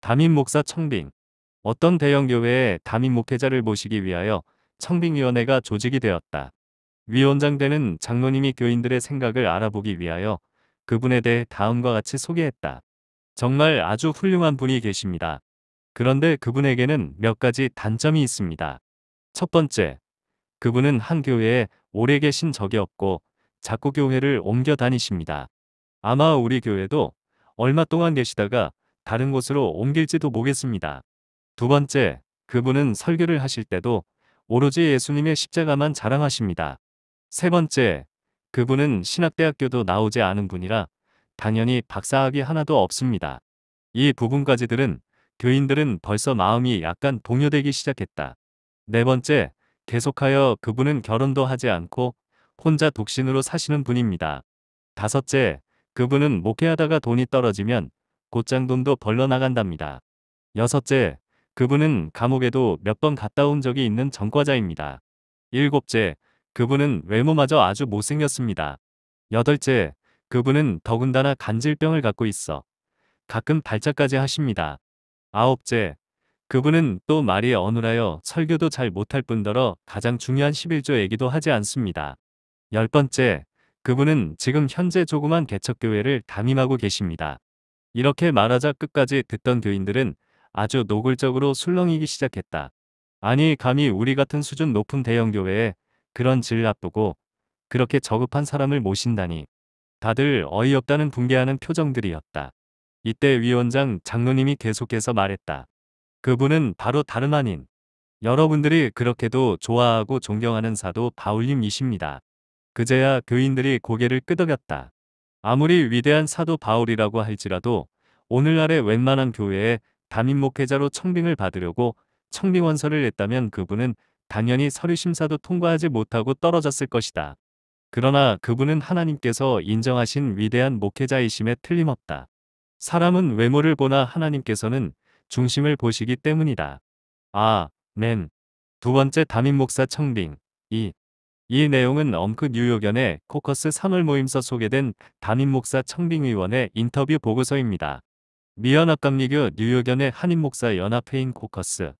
담임 목사 청빙 어떤 대형 교회에 담임 목회자를 모시기 위하여 청빙위원회가 조직이 되었다. 위원장 되는 장로님이 교인들의 생각을 알아보기 위하여 그분에 대해 다음과 같이 소개했다. 정말 아주 훌륭한 분이 계십니다. 그런데 그분에게는 몇 가지 단점이 있습니다. 첫 번째, 그분은 한 교회에 오래 계신 적이 없고 자꾸 교회를 옮겨 다니십니다. 아마 우리 교회도 얼마 동안 계시다가 다른 곳으로 옮길지도 모겠습니다. 두 번째, 그분은 설교를 하실 때도 오로지 예수님의 십자가만 자랑하십니다. 세 번째, 그분은 신학대학교도 나오지 않은 분이라 당연히 박사학위 하나도 없습니다. 이 부분까지들은 교인들은 벌써 마음이 약간 동요되기 시작했다. 네 번째, 계속하여 그분은 결혼도 하지 않고 혼자 독신으로 사시는 분입니다. 다섯째, 그분은 목회하다가 돈이 떨어지면 곧장돈도 벌러나간답니다. 여섯째, 그분은 감옥에도 몇 번 갔다 온 적이 있는 전과자입니다. 일곱째, 그분은 외모마저 아주 못생겼습니다. 여덟째, 그분은 더군다나 간질병을 갖고 있어 가끔 발작까지 하십니다. 아홉째, 그분은 또 말이 어눌하여 설교도 잘 못할 뿐더러 가장 중요한 11조 얘기도 하지 않습니다. 열 번째, 그분은 지금 현재 조그만 개척교회를 담임하고 계십니다. 이렇게 말하자 끝까지 듣던 교인들은 아주 노골적으로 술렁이기 시작했다. 아니 감히 우리 같은 수준 높은 대형교회에 그런 질 놔두고 그렇게 저급한 사람을 모신다니. 다들 어이없다는 붕괴하는 표정들이었다. 이때 위원장 장로님이 계속해서 말했다. 그분은 바로 다름 아닌 여러분들이 그렇게도 좋아하고 존경하는 사도 바울님이십니다. 그제야 교인들이 고개를 끄덕였다. 아무리 위대한 사도 바울이라고 할지라도 오늘날의 웬만한 교회에 담임 목회자로 청빙을 받으려고 청빙원서를 냈다면 그분은 당연히 서류 심사도 통과하지 못하고 떨어졌을 것이다. 그러나 그분은 하나님께서 인정하신 위대한 목회자이심에 틀림없다. 사람은 외모를 보나 하나님께서는 중심을 보시기 때문이다. 아, 맨. 두 번째 담임 목사 청빙. 2. 이 내용은 엄크 뉴욕연의 코커스 3월 모임서 소개된 담임 목사 청빙 의원의 인터뷰 보고서입니다. 미연합감리교 뉴욕연의 한인 목사 연합회인 코커스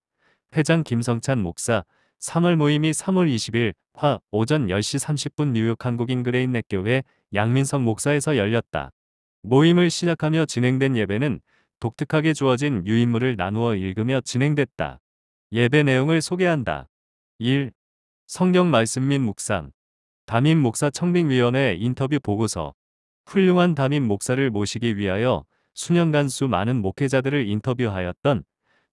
회장 김성찬 목사 3월 모임이 3월 20일 화 오전 10시 30분 뉴욕 한국인 그레인넷 교회 양민성 목사에서 열렸다. 모임을 시작하며 진행된 예배는 독특하게 주어진 유인물을 나누어 읽으며 진행됐다. 예배 내용을 소개한다. 1. 성경 말씀 및 묵상 담임 목사 청빙위원회 인터뷰 보고서 훌륭한 담임 목사를 모시기 위하여 수년간 수 많은 목회자들을 인터뷰하였던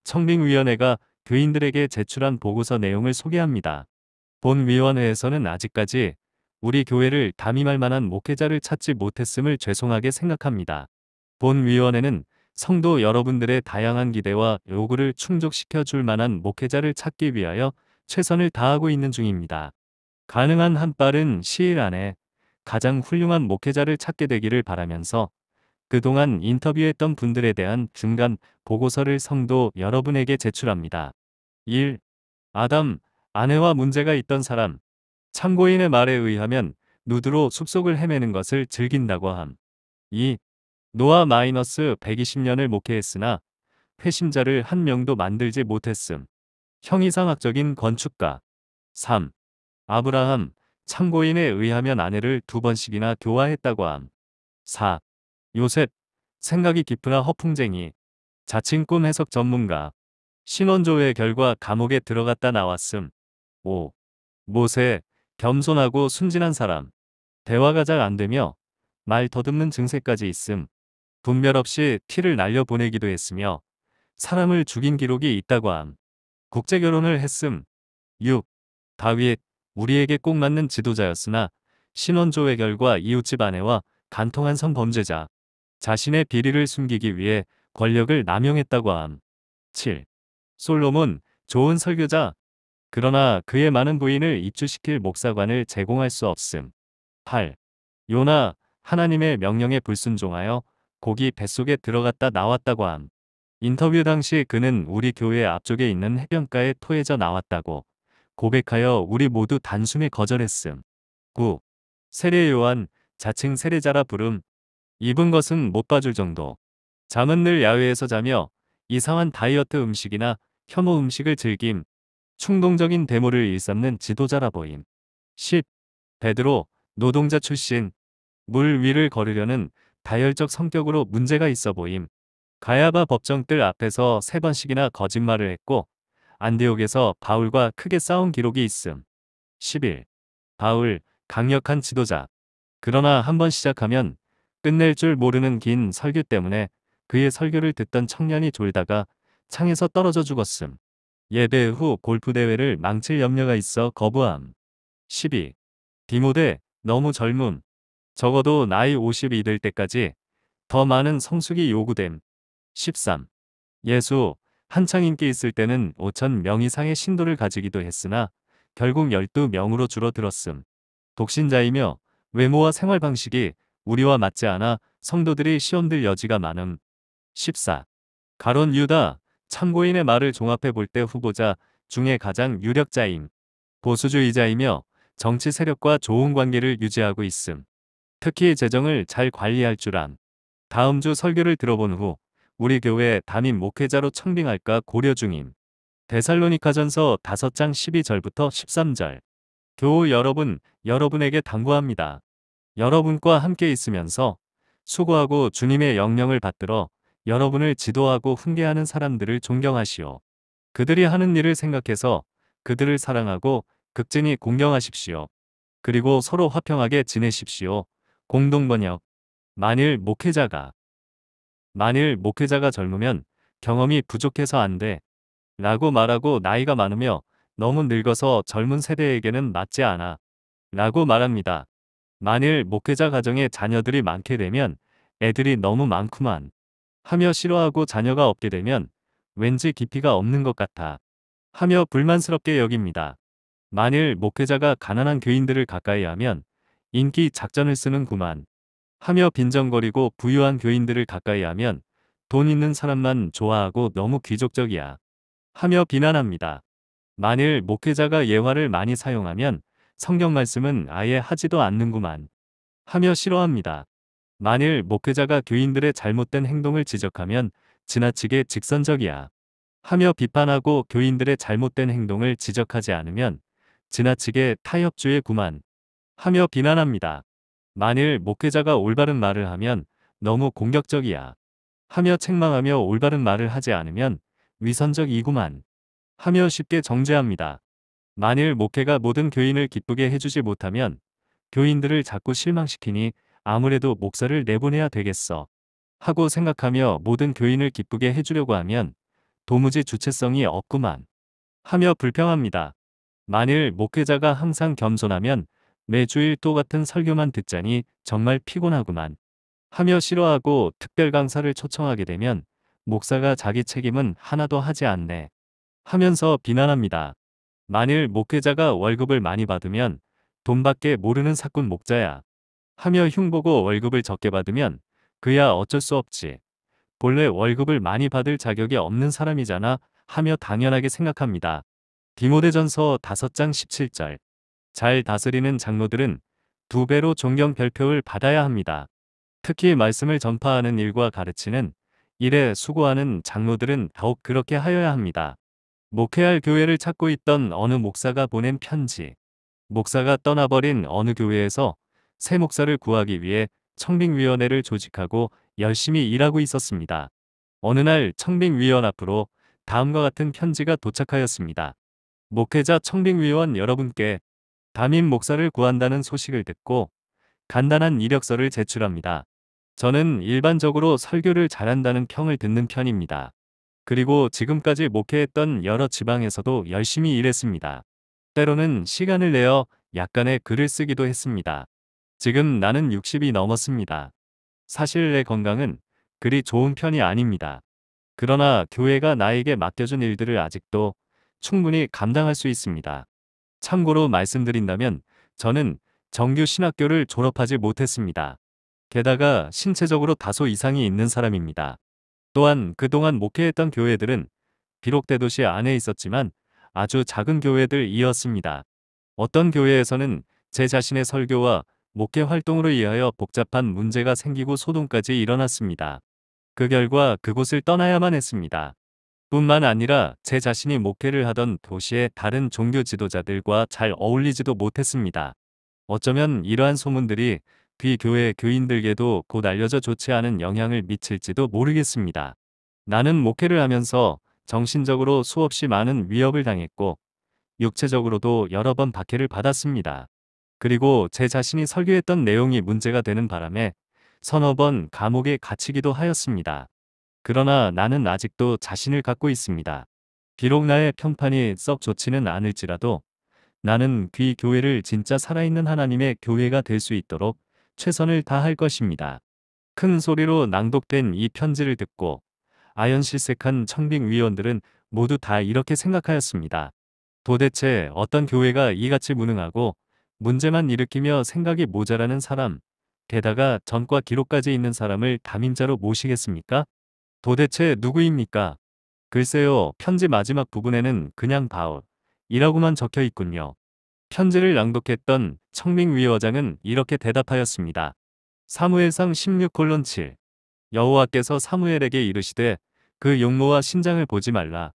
청빙위원회가 교인들에게 제출한 보고서 내용을 소개합니다. 본 위원회에서는 아직까지 우리 교회를 담임할 만한 목회자를 찾지 못했음을 죄송하게 생각합니다. 본 위원회는 성도 여러분들의 다양한 기대와 요구를 충족시켜 줄 만한 목회자를 찾기 위하여 최선을 다하고 있는 중입니다. 가능한 한 빠른 시일 안에 가장 훌륭한 목회자를 찾게 되기를 바라면서 그동안 인터뷰했던 분들에 대한 중간 보고서를 성도 여러분에게 제출합니다. 1. 아담, 아내와 문제가 있던 사람. 참고인의 말에 의하면 누드로 숲속을 헤매는 것을 즐긴다고 함. 2. 노아 마이너스 120년을 목회했으나 회심자를 한 명도 만들지 못했음. 형이상학적인 건축가 3. 아브라함 참고인에 의하면 아내를 두 번씩이나 교화했다고 함. 4. 요셉 생각이 깊으나 허풍쟁이 자칭 꿈 해석 전문가 신원조회 결과 감옥에 들어갔다 나왔음. 5. 모세 겸손하고 순진한 사람 대화가 잘 안되며 말 더듬는 증세까지 있음. 분별 없이 티를 날려보내기도 했으며 사람을 죽인 기록이 있다고 함. 국제결혼을 했음. 6. 다윗, 우리에게 꼭 맞는 지도자였으나 신원조회 결과 이웃집 아내와 간통한 성범죄자, 자신의 비리를 숨기기 위해 권력을 남용했다고 함. 7. 솔로몬, 좋은 설교자. 그러나 그의 많은 부인을 입주시킬 목사관을 제공할 수 없음. 8. 요나, 하나님의 명령에 불순종하여 고기 뱃속에 들어갔다 나왔다고 함. 인터뷰 당시 그는 우리 교회 앞쪽에 있는 해변가에 토해져 나왔다고 고백하여 우리 모두 단숨에 거절했음. 9. 세례 요한, 자칭 세례자라 부름. 입은 것은 못 봐줄 정도. 잠은 늘 야외에서 자며 이상한 다이어트 음식이나 혐오 음식을 즐김. 충동적인 데모를 일삼는 지도자라 보임. 10. 베드로, 노동자 출신. 물 위를 걸으려는 다혈적 성격으로 문제가 있어 보임. 가야바 법정뜰 앞에서 세 번씩이나 거짓말을 했고 안디옥에서 바울과 크게 싸운 기록이 있음. 11. 바울, 강력한 지도자. 그러나 한번 시작하면 끝낼 줄 모르는 긴 설교 때문에 그의 설교를 듣던 청년이 졸다가 창에서 떨어져 죽었음. 예배 후 골프 대회를 망칠 염려가 있어 거부함. 12. 디모데, 너무 젊음. 적어도 나이 50이 될 때까지 더 많은 성숙이 요구됨. 13. 예수, 한창 인기 있을 때는 5천명 이상의 신도를 가지기도 했으나 결국 12명으로 줄어들었음. 독신자이며 외모와 생활 방식이 우리와 맞지 않아 성도들이 시험들 여지가 많음. 14. 가론 유다, 참고인의 말을 종합해 볼 때 후보자 중에 가장 유력자임. 보수주의자이며 정치 세력과 좋은 관계를 유지하고 있음. 특히 재정을 잘 관리할 줄 안. 다음 주 설교를 들어본 후 우리 교회 담임 목회자로 청빙할까 고려 중임. 데살로니카전서 5장 12절부터 13절. 교우 여러분, 여러분에게 당부합니다. 여러분과 함께 있으면서 수고하고 주님의 영령을 받들어 여러분을 지도하고 훈계하는 사람들을 존경하시오. 그들이 하는 일을 생각해서 그들을 사랑하고 극진히 공경하십시오. 그리고 서로 화평하게 지내십시오. 공동번역. 만일 목회자가 만일 목회자가 젊으면 경험이 부족해서 안 돼. 라고 말하고 나이가 많으며 너무 늙어서 젊은 세대에게는 맞지 않아. 라고 말합니다. 만일 목회자 가정에 자녀들이 많게 되면 애들이 너무 많구만. 하며 싫어하고 자녀가 없게 되면 왠지 깊이가 없는 것 같아. 하며 불만스럽게 여깁니다. 만일 목회자가 가난한 교인들을 가까이 하면 인기 작전을 쓰는구만. 하며 빈정거리고 부유한 교인들을 가까이 하면 돈 있는 사람만 좋아하고 너무 귀족적이야. 하며 비난합니다. 만일 목회자가 예화를 많이 사용하면 성경 말씀은 아예 하지도 않는구만. 하며 싫어합니다. 만일 목회자가 교인들의 잘못된 행동을 지적하면 지나치게 직선적이야. 하며 비판하고 교인들의 잘못된 행동을 지적하지 않으면 지나치게 타협주의 구만. 하며 비난합니다. 만일 목회자가 올바른 말을 하면 너무 공격적이야. 하며 책망하며 올바른 말을 하지 않으면 위선적이구만. 하며 쉽게 정죄합니다. 만일 목회가 모든 교인을 기쁘게 해주지 못하면 교인들을 자꾸 실망시키니 아무래도 목사를 내보내야 되겠어. 하고 생각하며 모든 교인을 기쁘게 해주려고 하면 도무지 주체성이 없구만. 하며 불평합니다. 만일 목회자가 항상 겸손하면 매주일 똑같은 설교만 듣자니 정말 피곤하구만. 하며 싫어하고 특별 강사를 초청하게 되면 목사가 자기 책임은 하나도 하지 않네. 하면서 비난합니다. 만일 목회자가 월급을 많이 받으면 돈밖에 모르는 사꾼 목자야. 하며 흉보고 월급을 적게 받으면 그야 어쩔 수 없지. 본래 월급을 많이 받을 자격이 없는 사람이잖아 하며 당연하게 생각합니다. 디모데전서 5장 17절 잘 다스리는 장로들은 두 배로 존경 별표를 받아야 합니다. 특히 말씀을 전파하는 일과 가르치는 일에 수고하는 장로들은 더욱 그렇게 하여야 합니다. 목회할 교회를 찾고 있던 어느 목사가 보낸 편지. 목사가 떠나버린 어느 교회에서 새 목사를 구하기 위해 청빙위원회를 조직하고 열심히 일하고 있었습니다. 어느 날 청빙위원 앞으로 다음과 같은 편지가 도착하였습니다. 목회자 청빙위원 여러분께 담임 목사를 구한다는 소식을 듣고 간단한 이력서를 제출합니다. 저는 일반적으로 설교를 잘한다는 평을 듣는 편입니다. 그리고 지금까지 목회했던 여러 지방에서도 열심히 일했습니다. 때로는 시간을 내어 약간의 글을 쓰기도 했습니다. 지금 나는 60이 넘었습니다. 사실 내 건강은 그리 좋은 편이 아닙니다. 그러나 교회가 나에게 맡겨준 일들을 아직도 충분히 감당할 수 있습니다. 참고로 말씀드린다면 저는 정규 신학교를 졸업하지 못했습니다. 게다가 신체적으로 다소 이상이 있는 사람입니다. 또한 그동안 목회했던 교회들은 비록 대도시 안에 있었지만 아주 작은 교회들이었습니다. 어떤 교회에서는 제 자신의 설교와 목회 활동으로 인하여 복잡한 문제가 생기고 소동까지 일어났습니다. 그 결과 그곳을 떠나야만 했습니다. 뿐만 아니라 제 자신이 목회를 하던 도시의 다른 종교 지도자들과 잘 어울리지도 못했습니다. 어쩌면 이러한 소문들이 비교회 교인들에게도 곧 알려져 좋지 않은 영향을 미칠지도 모르겠습니다. 나는 목회를 하면서 정신적으로 수없이 많은 위협을 당했고 육체적으로도 여러 번 박해를 받았습니다. 그리고 제 자신이 설교했던 내용이 문제가 되는 바람에 서너 번 감옥에 갇히기도 하였습니다. 그러나 나는 아직도 자신을 갖고 있습니다. 비록 나의 평판이 썩 좋지는 않을지라도 나는 귀 교회를 진짜 살아있는 하나님의 교회가 될 수 있도록 최선을 다할 것입니다. 큰 소리로 낭독된 이 편지를 듣고 아연실색한 청빙 위원들은 모두 다 이렇게 생각하였습니다. 도대체 어떤 교회가 이같이 무능하고 문제만 일으키며 생각이 모자라는 사람, 게다가 전과 기록까지 있는 사람을 담임자로 모시겠습니까? 도대체 누구입니까? 글쎄요, 편지 마지막 부분에는 그냥 바울이라고만 적혀 있군요. 편지를 낭독했던 청민위 어장은 이렇게 대답하였습니다. 사무엘상 1 6 7 여호와께서 사무엘에게 이르시되 그 용모와 신장을 보지 말라.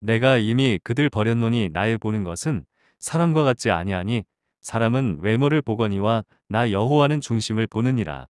내가 이미 그들 버렸노니 나의 보는 것은 사람과 같지 아니하니 사람은 외모를 보거니와 나 여호와는 중심을 보느니라.